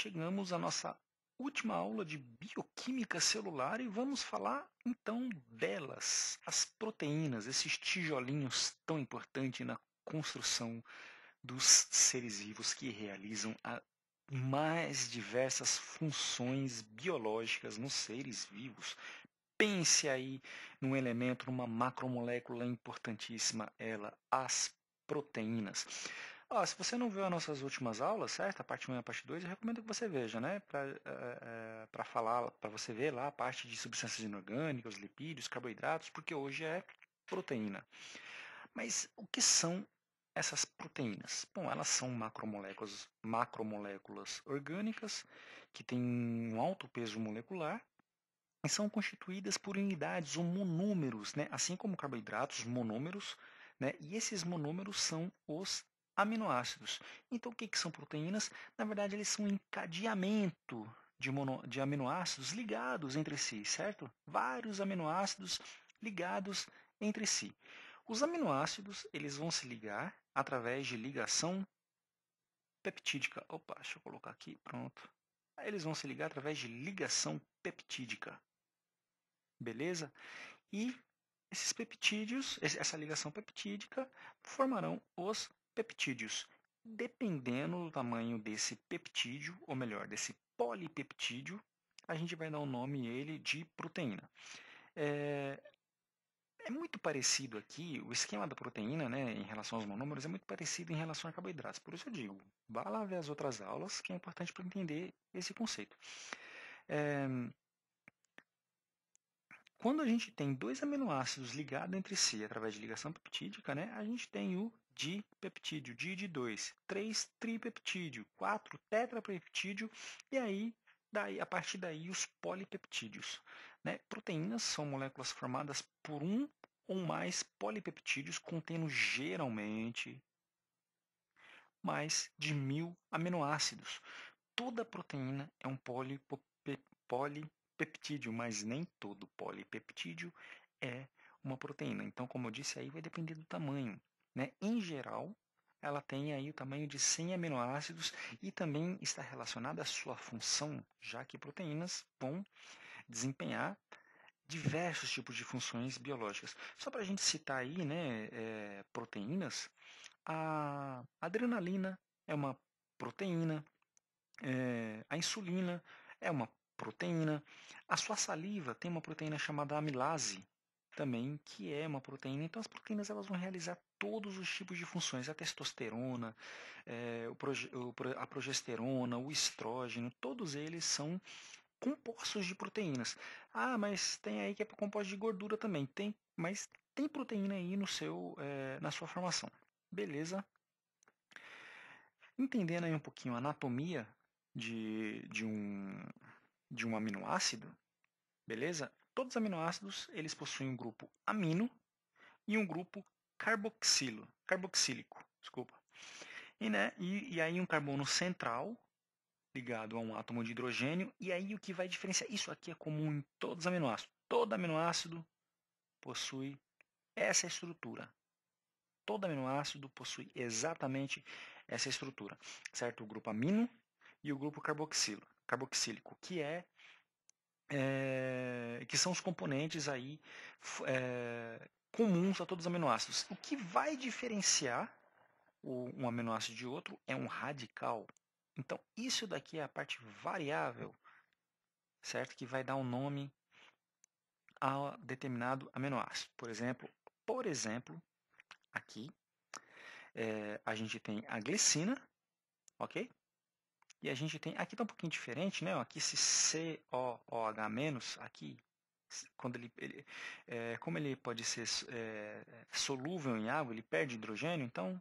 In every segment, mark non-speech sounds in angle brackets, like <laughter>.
chegamos à nossa última aula de bioquímica celular e vamos falar então delas, as proteínas, esses tijolinhos tão importantes na construção dos seres vivos que realizam as mais diversas funções biológicas nos seres vivos. Pense aí num elemento, numa macromolécula importantíssima, ela, as proteínas. Ó, se você não viu as nossas últimas aulas, certo? A parte 1 e a parte 2, eu recomendo que você veja, né? Para é, é falar, para você ver lá a parte de substâncias inorgânicas, lipídios, carboidratos, porque hoje é proteína. Mas o que são essas proteínas? Bom, elas são macromoléculas, macromoléculas orgânicas que têm um alto peso molecular e são constituídas por unidades ou monômeros, né? assim como carboidratos, monômeros, né? e esses monômeros são os aminoácidos. Então, o que, que são proteínas? Na verdade, eles são um encadeamento de, mono, de aminoácidos ligados entre si, certo? Vários aminoácidos ligados entre si. Os aminoácidos eles vão se ligar através de ligação peptídica. Opa, deixa eu colocar aqui, pronto. Eles vão se ligar através de ligação peptídica. Beleza? E esses peptídeos, essa ligação peptídica, formarão os peptídeos, dependendo do tamanho desse peptídeo, ou melhor, desse polipeptídeo, a gente vai dar o nome ele de proteína. É, é, muito parecido aqui, o esquema da proteína né, em relação aos monômeros é muito parecido em relação a carboidratos. Por isso eu digo, vá lá ver as outras aulas, que é importante para entender esse conceito. É, quando a gente tem dois aminoácidos ligados entre si através de ligação peptídica, né, a gente tem o dipeptídeo, di de 2, 3 tripeptídeo, 4 tetrapeptídeo e aí daí, a partir daí os polipeptídeos. Né? Proteínas são moléculas formadas por um ou mais polipeptídeos contendo geralmente mais de mil aminoácidos. Toda proteína é um polipeptídeo, mas nem todo polipeptídeo é uma proteína. Então, como eu disse, aí vai depender do tamanho né, em geral, ela tem aí o tamanho de 100 aminoácidos e também está relacionada à sua função, já que proteínas vão desempenhar diversos tipos de funções biológicas. Só para a gente citar aí, né, é, proteínas, a adrenalina é uma proteína, é, a insulina é uma proteína, a sua saliva tem uma proteína chamada amilase, também, que é uma proteína. Então, as proteínas elas vão realizar todos os tipos de funções: a testosterona, é, a progesterona, o estrógeno, todos eles são compostos de proteínas. Ah, mas tem aí que é composto de gordura também. Tem, mas tem proteína aí no seu, é, na sua formação. Beleza? Entendendo aí um pouquinho a anatomia de, de, um, de um aminoácido, beleza? Todos os aminoácidos eles possuem um grupo amino e um grupo carboxilo, carboxílico, desculpa. E, né, e, e aí um carbono central ligado a um átomo de hidrogênio. E aí o que vai diferenciar? Isso aqui é comum em todos os aminoácidos. Todo aminoácido possui essa estrutura. Todo aminoácido possui exatamente essa estrutura, certo? O grupo amino e o grupo carboxilo, carboxílico, que é, é que são os componentes aí é, comuns a todos os aminoácidos. O que vai diferenciar um aminoácido de outro é um radical. Então, isso daqui é a parte variável, certo? Que vai dar o um nome a determinado aminoácido. Por exemplo, por exemplo, aqui é, a gente tem a glicina, ok? E a gente tem, aqui está um pouquinho diferente, né? Aqui esse COOH-, aqui quando ele, ele é, como ele pode ser é, solúvel em água, ele perde hidrogênio, então,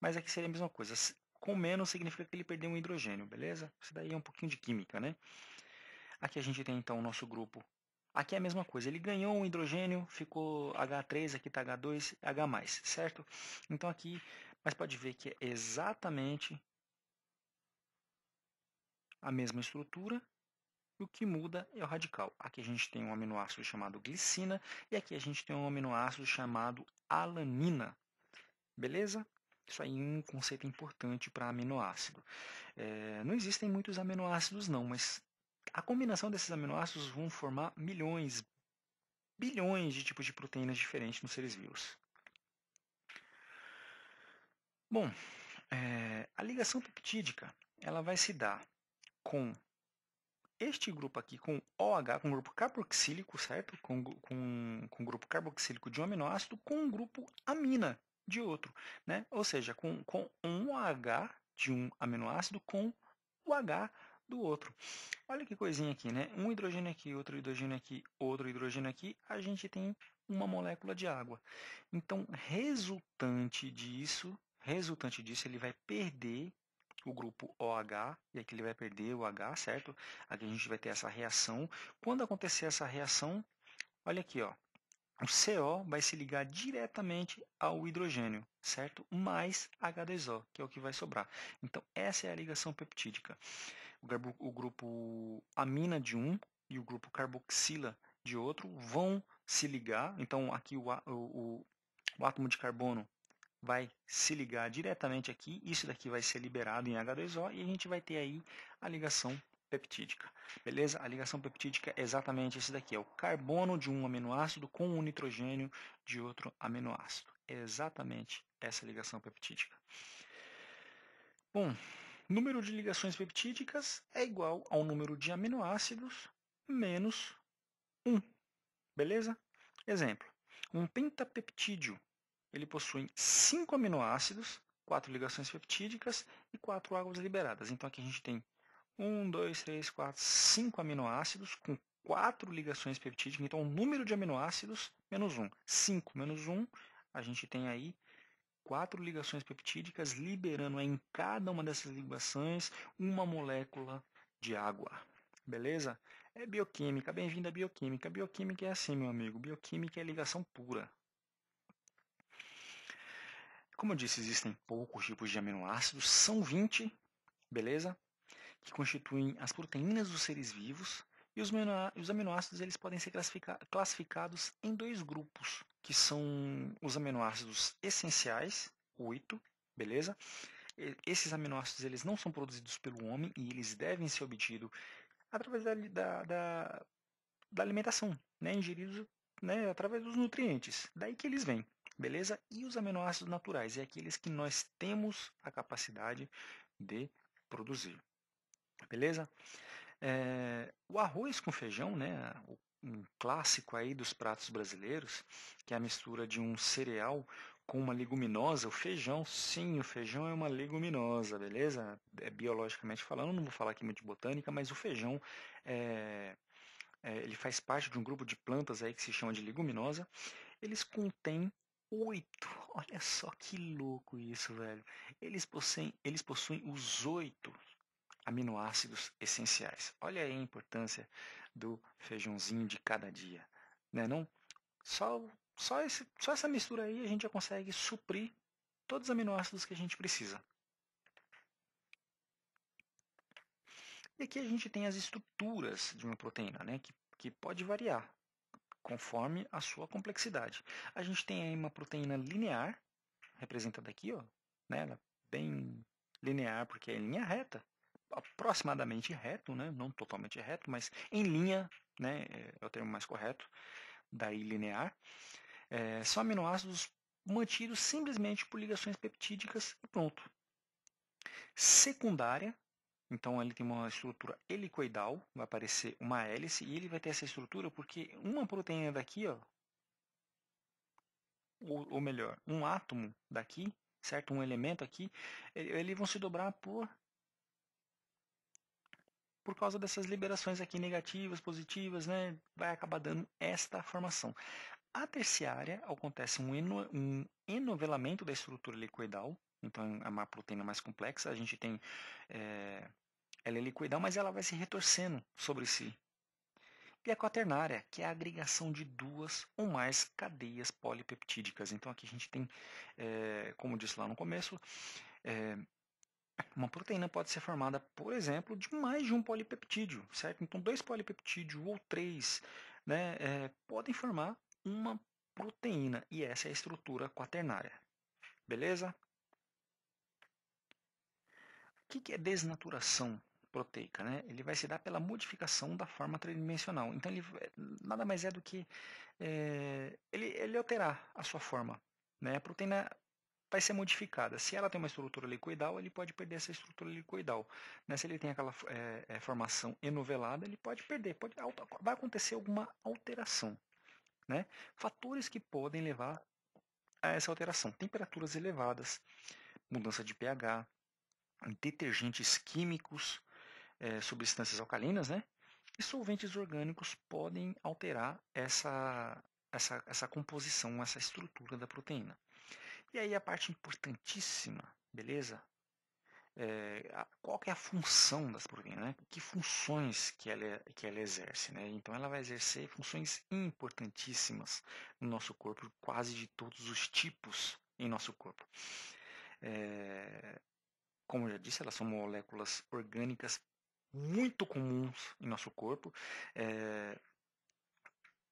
mas aqui é seria a mesma coisa. Com menos significa que ele perdeu um hidrogênio, beleza? Isso daí é um pouquinho de química, né? Aqui a gente tem então o nosso grupo. Aqui é a mesma coisa, ele ganhou um hidrogênio, ficou H3, aqui está H2, H+, certo? Então aqui, mas pode ver que é exatamente a mesma estrutura, e o que muda é o radical. Aqui a gente tem um aminoácido chamado glicina e aqui a gente tem um aminoácido chamado alanina. Beleza? Isso aí é um conceito importante para aminoácido. É, não existem muitos aminoácidos, não, mas a combinação desses aminoácidos vão formar milhões, bilhões de tipos de proteínas diferentes nos seres vivos. Bom, é, a ligação peptídica ela vai se dar com este grupo aqui com OH, com grupo carboxílico, certo? Com, com, com grupo carboxílico de um aminoácido, com um grupo amina de outro. Né? Ou seja, com, com um OH de um aminoácido com o H do outro. Olha que coisinha aqui, né? Um hidrogênio aqui, outro hidrogênio aqui, outro hidrogênio aqui, a gente tem uma molécula de água. Então, resultante disso, resultante disso, ele vai perder o grupo OH, e aqui ele vai perder o H, certo? Aqui a gente vai ter essa reação. Quando acontecer essa reação, olha aqui, ó, o CO vai se ligar diretamente ao hidrogênio, certo? Mais H2O, que é o que vai sobrar. Então, essa é a ligação peptídica. O, grupo amina de um e o grupo carboxila de outro vão se ligar. Então, aqui o, o, o, o átomo de carbono vai se ligar diretamente aqui, isso daqui vai ser liberado em H2O e a gente vai ter aí a ligação peptídica. Beleza? A ligação peptídica é exatamente esse daqui, é o carbono de um aminoácido com o nitrogênio de outro aminoácido. É exatamente essa ligação peptídica. Bom, número de ligações peptídicas é igual ao número de aminoácidos menos 1. Beleza? Exemplo, um pentapeptídeo ele possui cinco aminoácidos, quatro ligações peptídicas e quatro águas liberadas. Então aqui a gente tem 1, 2, 3, 4, 5 aminoácidos com quatro ligações peptídicas. Então o número de aminoácidos menos 1. 5 menos 1, a gente tem aí quatro ligações peptídicas liberando em cada uma dessas ligações uma molécula de água. Beleza? É bioquímica. Bem-vindo à bioquímica. Bioquímica é assim, meu amigo. Bioquímica é ligação pura. Como eu disse, existem poucos tipos de aminoácidos, são 20, beleza? Que constituem as proteínas dos seres vivos. E os, os aminoácidos eles podem ser classifica classificados em dois grupos, que são os aminoácidos essenciais, 8, beleza? Esses aminoácidos eles não são produzidos pelo homem e eles devem ser obtidos através da, da, da, da alimentação, né? ingeridos né? através dos nutrientes. Daí que eles vêm, beleza? E os aminoácidos naturais, é aqueles que nós temos a capacidade de produzir, beleza? É, o arroz com feijão, né, um clássico aí dos pratos brasileiros, que é a mistura de um cereal com uma leguminosa, o feijão, sim, o feijão é uma leguminosa, beleza? É, biologicamente falando, não vou falar aqui muito de botânica, mas o feijão é, é, ele faz parte de um grupo de plantas aí que se chama de leguminosa. Eles contêm oito. Olha só que louco isso, velho. Eles possuem, eles possuem os oito aminoácidos essenciais. Olha aí a importância do feijãozinho de cada dia, né? Não só só, esse, só essa mistura aí a gente já consegue suprir todos os aminoácidos que a gente precisa. E aqui a gente tem as estruturas de uma proteína, né? Que, que pode variar conforme a sua complexidade. A gente tem aí uma proteína linear, representada aqui, ó, né? Ela é bem linear porque é em linha reta, aproximadamente reto, né? não totalmente reto, mas em linha né? é, é o termo mais correto, daí linear. É, são aminoácidos mantidos simplesmente por ligações peptídicas e pronto. Secundária então ele tem uma estrutura helicoidal, vai aparecer uma hélice, e ele vai ter essa estrutura porque uma proteína daqui, ó, ou, ou melhor, um átomo daqui, certo? Um elemento aqui, eles vão se dobrar por por causa dessas liberações aqui negativas, positivas, né? Vai acabar dando esta formação. A terciária acontece um, eno, um enovelamento da estrutura helicoidal, então é uma proteína mais complexa. A gente tem é, ela é líquida mas ela vai se retorcendo sobre si. E a quaternária, que é a agregação de duas ou mais cadeias polipeptídicas. Então aqui a gente tem, é, como disse lá no começo, é, uma proteína pode ser formada, por exemplo, de mais de um polipeptídeo, certo? Então, dois polipeptídeos ou três né, é, podem formar uma proteína, e essa é a estrutura quaternária. Beleza? O que é desnaturação? proteica, né? Ele vai se dar pela modificação da forma tridimensional. Então ele eh, nada mais é do que é, ele, ele alterar a sua forma. Né? A proteína vai ser modificada. Se ela tem uma estrutura licoidal, ele pode perder essa estrutura licoidal. Né? Se ele tem aquela é, formação enovelada, ele pode perder. Pode, vai acontecer alguma alteração. Né? Fatores que podem levar a essa alteração: temperaturas elevadas, mudança de pH, detergentes químicos, é, substâncias alcalinas, né? E solventes orgânicos podem alterar essa, essa, essa composição, essa estrutura da proteína. E aí a parte importantíssima, beleza? É, qual é a função das proteínas, né? que funções que ela, é, que ela exerce. Né? Então, ela vai exercer funções importantíssimas no nosso corpo, quase de todos os tipos em nosso corpo. É, como eu já disse, elas são moléculas orgânicas muito comuns em nosso corpo, é,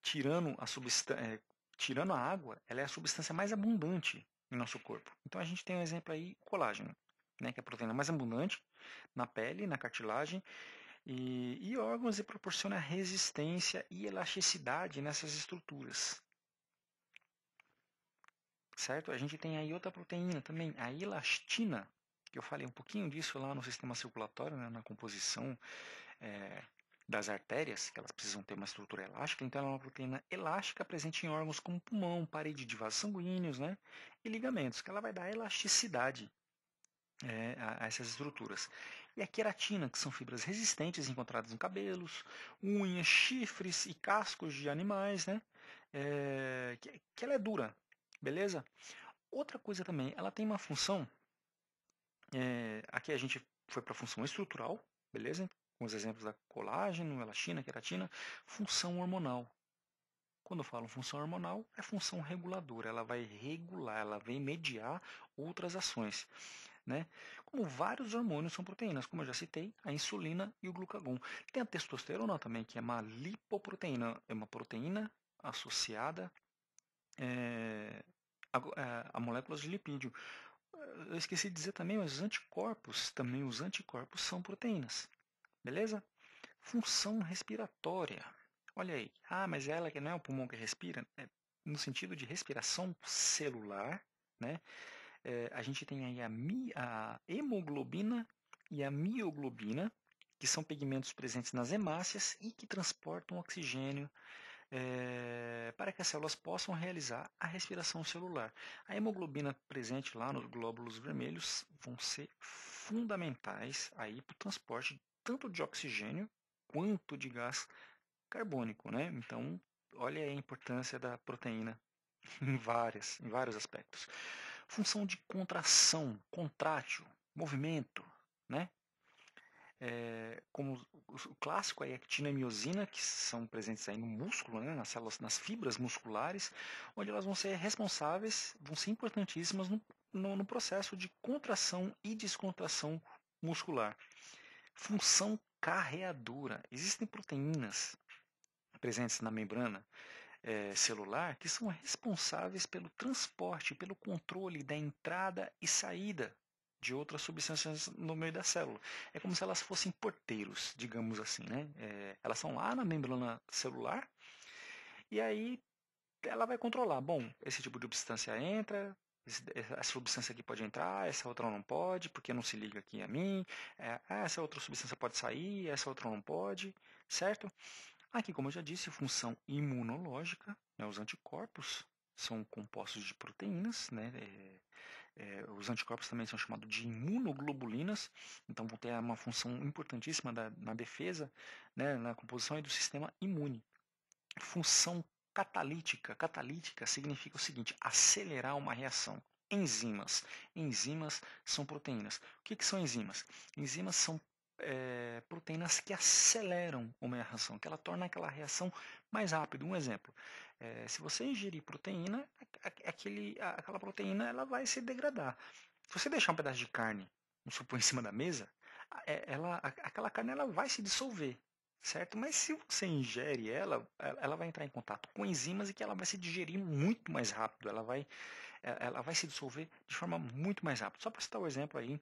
tirando, a é, tirando a água, ela é a substância mais abundante em nosso corpo. Então a gente tem um exemplo aí, colágeno, né, que é a proteína mais abundante na pele, na cartilagem e, e órgãos e proporciona resistência e elasticidade nessas estruturas. Certo? A gente tem aí outra proteína também, a elastina, que eu falei um pouquinho disso lá no sistema circulatório, né, na composição é, das artérias, que elas precisam ter uma estrutura elástica, então ela é uma proteína elástica presente em órgãos como pulmão, parede de vasos sanguíneos né, e ligamentos, que ela vai dar elasticidade é, a, a, essas estruturas. E a queratina, que são fibras resistentes encontradas em cabelos, unhas, chifres e cascos de animais, né, é, que, que ela é dura, beleza? Outra coisa também, ela tem uma função é, aqui a gente foi para a função estrutural, beleza? Com os exemplos da colágeno, elastina, queratina. Função hormonal. Quando eu falo função hormonal, é função reguladora. Ela vai regular, ela vai mediar outras ações. Né? Como vários hormônios são proteínas, como eu já citei, a insulina e o glucagon. Tem a testosterona também, que é uma lipoproteína. É uma proteína associada é, a, a, eh, a moléculas de lipídio eu esqueci de dizer também, os anticorpos, também os anticorpos são proteínas. Beleza? Função respiratória. Olha aí. Ah, mas é ela que não é o pulmão que respira, é no sentido de respiração celular, né? É, a gente tem aí a, mi, a hemoglobina e a mioglobina, que são pigmentos presentes nas hemácias e que transportam oxigênio é, para que as células possam realizar a respiração celular. A hemoglobina presente lá nos glóbulos vermelhos vão ser fundamentais aí para o transporte tanto de oxigênio quanto de gás carbônico, né? Então, olha a importância da proteína <laughs> em várias, em vários aspectos. Função de contração, contrátil, movimento, né? é, como o clássico é a actina e a miosina, que são presentes aí no músculo, né, nas células, nas fibras musculares, onde elas vão ser responsáveis, vão ser importantíssimas no, no, no processo de contração e descontração muscular. Função carreadora. Existem proteínas presentes na membrana é, celular que são responsáveis pelo transporte, pelo controle da entrada e saída de outras substâncias no meio da célula. É como se elas fossem porteiros, digamos assim. Né? É, elas são lá na membrana celular e aí ela vai controlar. Bom, esse tipo de substância entra, essa substância aqui pode entrar, essa outra não pode, porque não se liga aqui a mim, é, ah, essa outra substância pode sair, essa outra não pode, certo? Aqui, como eu já disse, função imunológica, né, os anticorpos são compostos de proteínas, né, é, é, os anticorpos também são chamados de imunoglobulinas, então vão ter uma função importantíssima da, na defesa, né, na composição do sistema imune. Função catalítica. Catalítica significa o seguinte: acelerar uma reação. Enzimas. Enzimas são proteínas. O que, que são enzimas? Enzimas são é, proteínas que aceleram uma reação, que ela torna aquela reação mais rápida. Um exemplo, é, se você ingerir proteína, aquele, aquela proteína ela vai se degradar. Se você deixar um pedaço de carne, um supor, em cima da mesa, é, ela, aquela carne ela vai se dissolver, certo? Mas se você ingere ela, ela vai entrar em contato com enzimas e que ela vai se digerir muito mais rápido, ela vai, é, ela vai se dissolver de forma muito mais rápida. Só para citar o um exemplo aí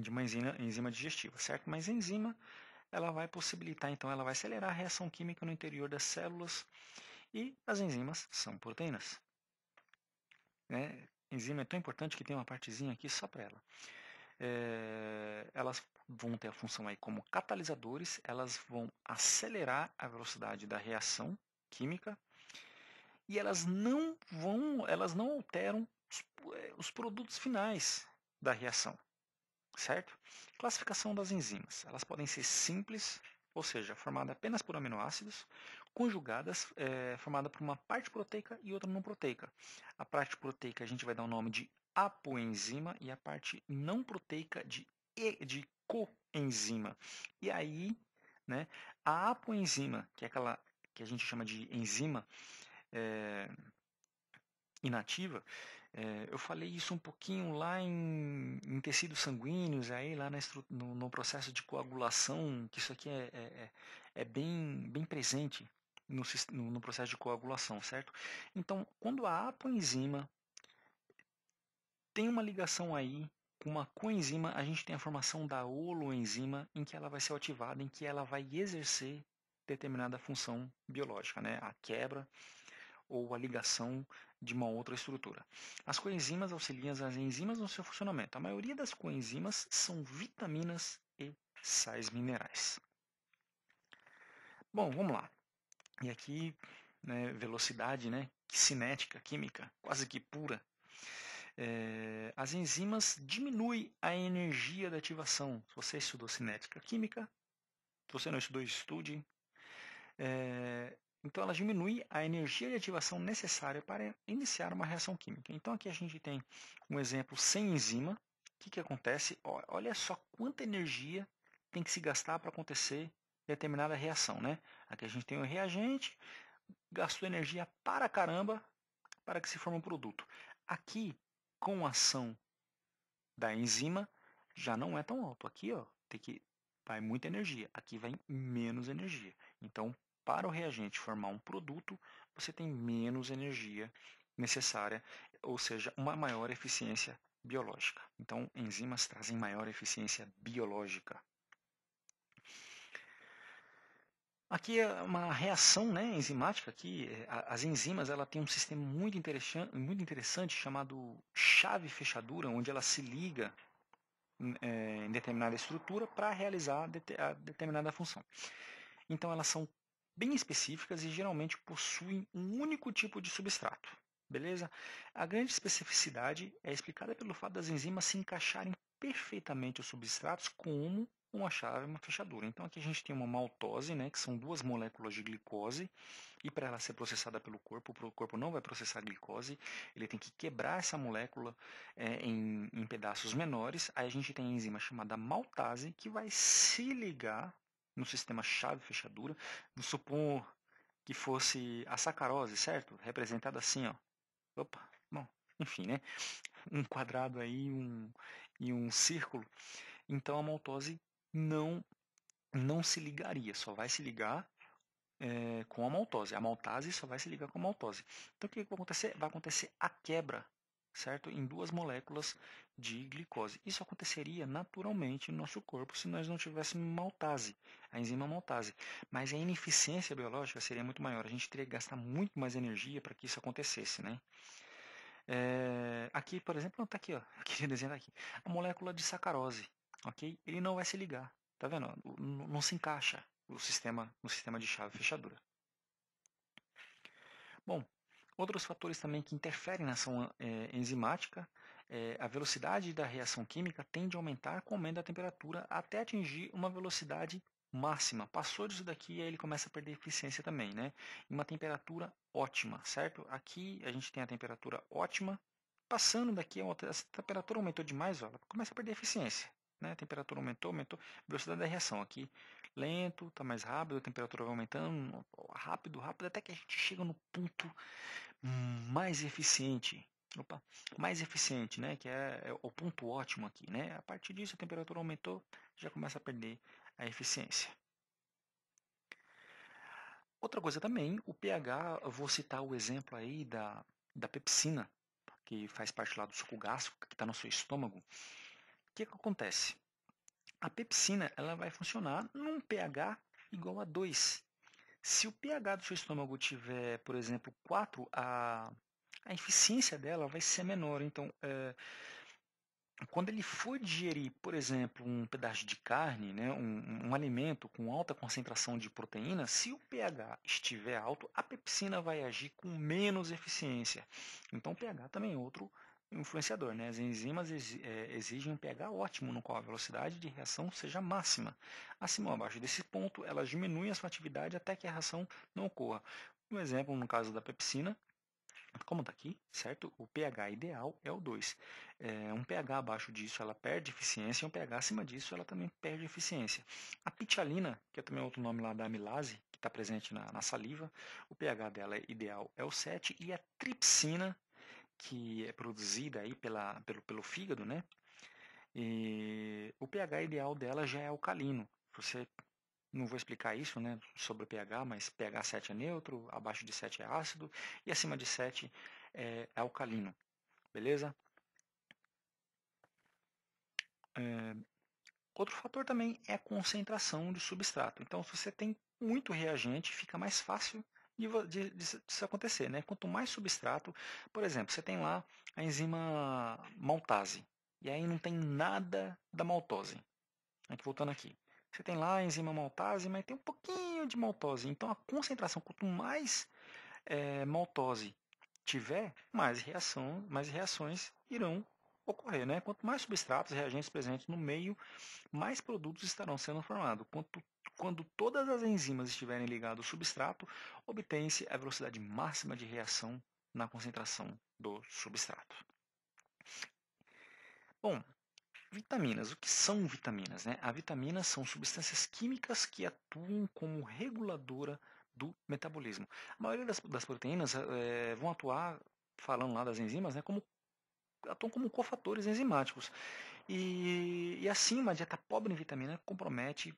de uma enzima, enzima digestiva, certo? Mas a enzima ela vai possibilitar, então, ela vai acelerar a reação química no interior das células e as enzimas são proteínas. Né? enzima é tão importante que tem uma partezinha aqui só para ela. É, elas vão ter a função aí como catalisadores, elas vão acelerar a velocidade da reação química e elas não vão, elas não alteram os, é, os produtos finais da reação certo? Classificação das enzimas. Elas podem ser simples, ou seja, formada apenas por aminoácidos, conjugadas, é, formada por uma parte proteica e outra não proteica. A parte proteica a gente vai dar o nome de apoenzima e a parte não proteica de, e, de coenzima. E aí, né, a apoenzima, que é aquela que a gente chama de enzima é, inativa, é, eu falei isso um pouquinho lá em, em tecidos sanguíneos, aí lá no, no, processo de coagulação, que isso aqui é, é, é, é bem, bem presente no, no, processo de coagulação, certo? Então, quando a apoenzima tem uma ligação aí com uma coenzima, a gente tem a formação da holoenzima, em que ela vai ser ativada, em que ela vai exercer determinada função biológica, né? A quebra ou a ligação de uma outra estrutura. As coenzimas auxiliam as enzimas no seu funcionamento. A maioria das coenzimas são vitaminas e sais minerais. Bom, vamos lá. E aqui, né, velocidade né, cinética, química, quase que pura. É, as enzimas diminuem a energia da ativação. Se você estudou cinética química, se você não estudou, estude. É, então, ela diminui a energia de ativação necessária para iniciar uma reação química. Então, aqui a gente tem um exemplo sem enzima. O que, que acontece? Olha só quanta energia tem que se gastar para acontecer determinada reação. Né? Aqui a gente tem um reagente, gastou energia para caramba para que se forme um produto. Aqui, com a ação da enzima, já não é tão alto. Aqui ó, tem que vai muita energia, aqui vai menos energia. Então, para o reagente formar um produto, você tem menos energia necessária, ou seja, uma maior eficiência biológica. Então, enzimas trazem maior eficiência biológica. Aqui é uma reação né, enzimática aqui eh, as enzimas ela tem um sistema muito interessante, muito interessante chamado chave fechadura, onde ela se liga hum, eh, em determinada estrutura para realizar a determinada função. Então elas são bem específicas e geralmente possuem um único tipo de substrato. Beleza? A grande especificidade é explicada pelo fato das enzimas se encaixarem perfeitamente os substratos como uma chave, uma fechadura. Então aqui a gente tem uma maltose, né, que são duas moléculas de glicose, e para ela ser processada pelo corpo, o corpo não vai processar a glicose, ele tem que quebrar essa molécula é, em, em pedaços menores. Aí a gente tem a enzima chamada maltase, que vai se ligar no sistema chave fechadura. Vamos supor que fosse a sacarose, certo? Representada assim, ó. Opa, bom, enfim, né? Um quadrado aí um, e um círculo. Então a maltose não, não se ligaria, só vai se ligar é, com a maltose. A maltase só vai se ligar com a maltose. Então o que, que vai acontecer? Vai acontecer a quebra certo? Em duas moléculas de glicose. Isso aconteceria naturalmente no nosso corpo se nós não tivéssemos maltase, a enzima maltase. Mas a ineficiência biológica seria muito maior. A gente teria que gastar muito mais energia para que isso acontecesse, né? É, aqui, por exemplo, não está aqui, ó. <laughs> queria desenhar aqui. A molécula de sacarose, ok? Ele não vai se ligar, tá vendo? Não, não se encaixa o sistema, no sistema de chave fechadura. Bom, Outros fatores também que interferem na ação é, enzimática, é, a velocidade da reação química tende a aumentar com o aumento da temperatura até atingir uma velocidade máxima. Passou disso daqui, aí ele começa a perder eficiência também, né? uma temperatura ótima, certo? Aqui a gente tem a temperatura ótima. Passando daqui, essa temperatura aumentou demais, ó, ela começa a perder eficiência. Né? A temperatura aumentou, aumentou, velocidade da reação aqui lento, tá mais rápido, a temperatura vai aumentando, rápido, rápido, até que a gente chega no ponto mais eficiente. Opa, mais eficiente, né? Que é, é o ponto ótimo aqui, né? A partir disso, a temperatura aumentou, já começa a perder a eficiência. Outra coisa também, o pH, eu vou citar o exemplo aí da, da pepsina, que faz parte lá do suco gástrico, que está no seu estômago. O que, que acontece? a pepsina ela vai funcionar num pH igual a 2. Se o pH do seu estômago tiver, por exemplo, 4, a, a eficiência dela vai ser menor. Então, é, quando ele for digerir, por exemplo, um pedaço de carne, né, um, um, alimento com alta concentração de proteína, se o pH estiver alto, a pepsina vai agir com menos eficiência. Então, o pH também é outro influenciador. Né? As enzimas é, exigem um pH ótimo, no qual a velocidade de reação seja máxima. Acima ou abaixo desse ponto, elas diminuem a sua atividade até que a reação não ocorra. Um exemplo, no caso da pepsina, como está aqui, certo? O pH ideal é o 2. É, um pH abaixo disso ela perde eficiência, e um pH acima disso ela também perde eficiência. A pitialina, que é também outro nome lá da amilase, que está presente na, na, saliva, o pH dela é ideal é o 7, e a tripsina, que é produzida aí pela, pelo, pelo fígado, né? E o pH ideal dela já é alcalino. Você não vou explicar isso, né, sobre o pH, mas pH 7 é neutro, abaixo de 7 é ácido e acima de 7 é alcalino. Beleza? É... Outro fator também é a concentração de substrato. Então, se você tem muito reagente, fica mais fácil de, de, de, acontecer. Né? Quanto mais substrato, por exemplo, você tem lá a enzima maltase, e aí não tem nada da maltose. Né? Voltando aqui. Você tem lá a enzima maltase, mas tem um pouquinho de maltose. Então a concentração, quanto mais é, maltose tiver, mais, reação, mais reações irão ocorrer. Né? Quanto mais substratos, reagentes presentes no meio, mais produtos estarão sendo formados. Quanto quando todas as enzimas estiverem ligadas ao substrato, obtém-se a velocidade máxima de reação na concentração do substrato. Bom, vitaminas. O que são vitaminas? Né? A vitaminas são substâncias químicas que atuam como reguladora do metabolismo. A maioria das, das proteínas é, vão atuar, falando lá das enzimas, né, como atuam como cofatores enzimáticos. E, e assim, uma dieta pobre em vitamina compromete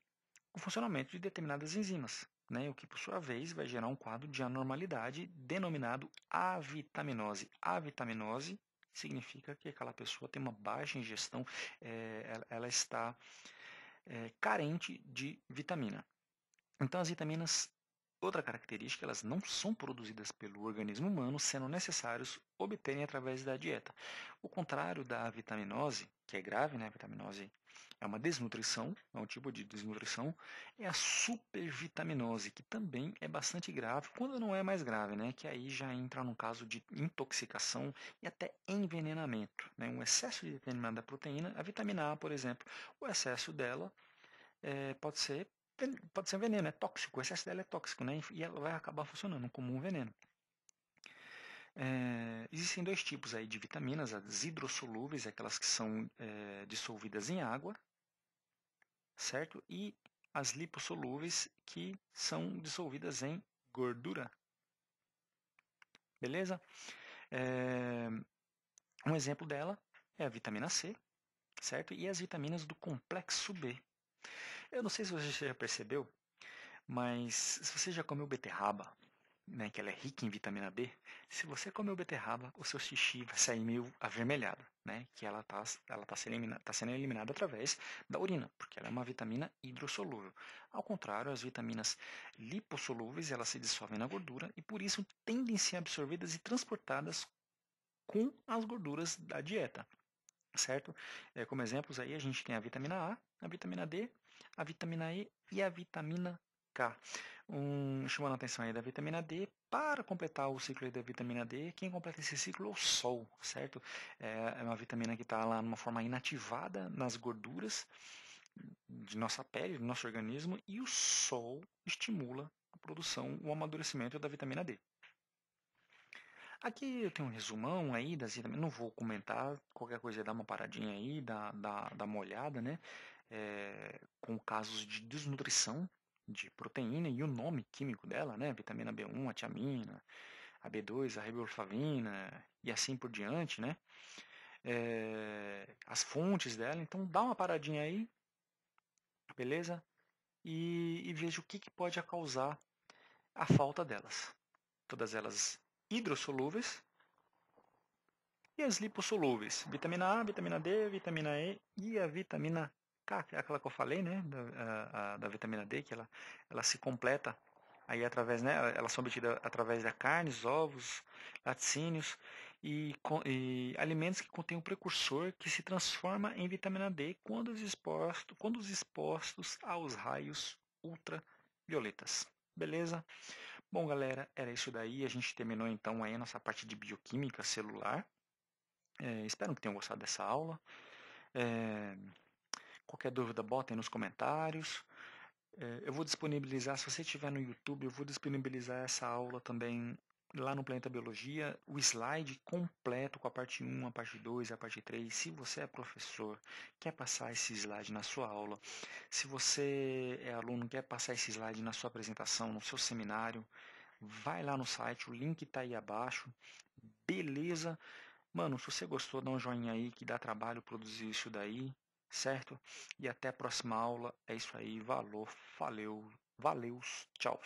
o funcionamento de determinadas enzimas, né, o que por sua vez vai gerar um quadro de anormalidade denominado avitaminose. Avitaminose significa que aquela pessoa tem uma baixa ingestão, é, ela, ela, está é, carente de vitamina. Então as vitaminas Outra característica, elas não são produzidas pelo organismo humano, sendo necessários obterem através da dieta. O contrário da vitaminose, que é grave, né? Vitaminose é uma desnutrição, é um tipo de desnutrição, é a supervitaminose, que também é bastante grave, quando não é mais grave, né? Que aí já entra no caso de intoxicação e até envenenamento, né? Um excesso de determinada proteína, a vitamina A, por exemplo, o excesso dela é, pode ser pode ser um veneno, é tóxico, o excesso dela é tóxico, né? E ela vai acabar funcionando como um veneno. É, existem dois tipos aí de vitaminas, as hidrossolúveis, aquelas que são é, dissolvidas em água, certo? E as lipossolúveis, que são dissolvidas em gordura. Beleza? É, um exemplo dela é a vitamina C, certo? E as vitaminas do complexo B. Eu não sei se você já percebeu, mas se você já comeu beterraba, né, que ela é rica em vitamina B, se você comeu beterraba, o seu xixi vai sair meio avermelhado, né, que ela está ela tá sendo, eliminada, tá sendo eliminada através da urina, porque ela é uma vitamina hidrossolúvel. Ao contrário, as vitaminas lipossolúveis, elas se dissolvem na gordura e por isso tendem a ser absorvidas e transportadas com as gorduras da dieta, certo? É, como exemplos aí a gente tem a vitamina A, a vitamina D, a vitamina E e a vitamina K. Um, chamando a atenção aí da vitamina D, para completar o ciclo da vitamina D, quem completa esse ciclo é o sol, certo? É, é uma vitamina que está lá numa forma inativada nas gorduras de nossa pele, do nosso organismo, e o sol estimula a produção, o amadurecimento da vitamina D. Aqui eu tenho um resumão aí das vitaminas, não vou comentar, qualquer coisa dá uma paradinha aí, dá, dá, dá uma olhada, né? É, com casos de desnutrição, de proteína e o nome químico dela, né? vitamina B1, a tiamina, a B2, a riboflavina e assim por diante, né? É, as fontes dela. Então dá uma paradinha aí, beleza? E, e veja o que, que pode causar a falta delas. Todas elas hidrossolúveis e as lipossolúveis, vitamina A, vitamina D, vitamina E e a vitamina aquela que eu falei, né, da, a, da vitamina D, que ela, ela se completa aí através, né, elas são obtidas através da carne, ovos, laticínios e, e, alimentos que contêm um precursor que se transforma em vitamina D quando os, exposto, quando os expostos aos raios ultravioletas. Beleza? Bom, galera, era isso daí. A gente terminou então aí a nossa parte de bioquímica celular. É, espero que tenham gostado dessa aula. É... Qualquer dúvida, botem nos comentários. É, eu vou disponibilizar, se você estiver no YouTube, eu vou disponibilizar essa aula também lá no Planeta Biologia, o slide completo com a parte 1, a parte 2, a parte 3. Se você é professor, quer passar esse slide na sua aula, se você é aluno, quer passar esse slide na sua apresentação, no seu seminário, vai lá no site, o link está aí abaixo. Beleza? Mano, se você gostou, dá um joinha aí que dá trabalho produzir isso daí certo? E até a próxima aula. É isso aí. Valor, valeu, valeus tchau.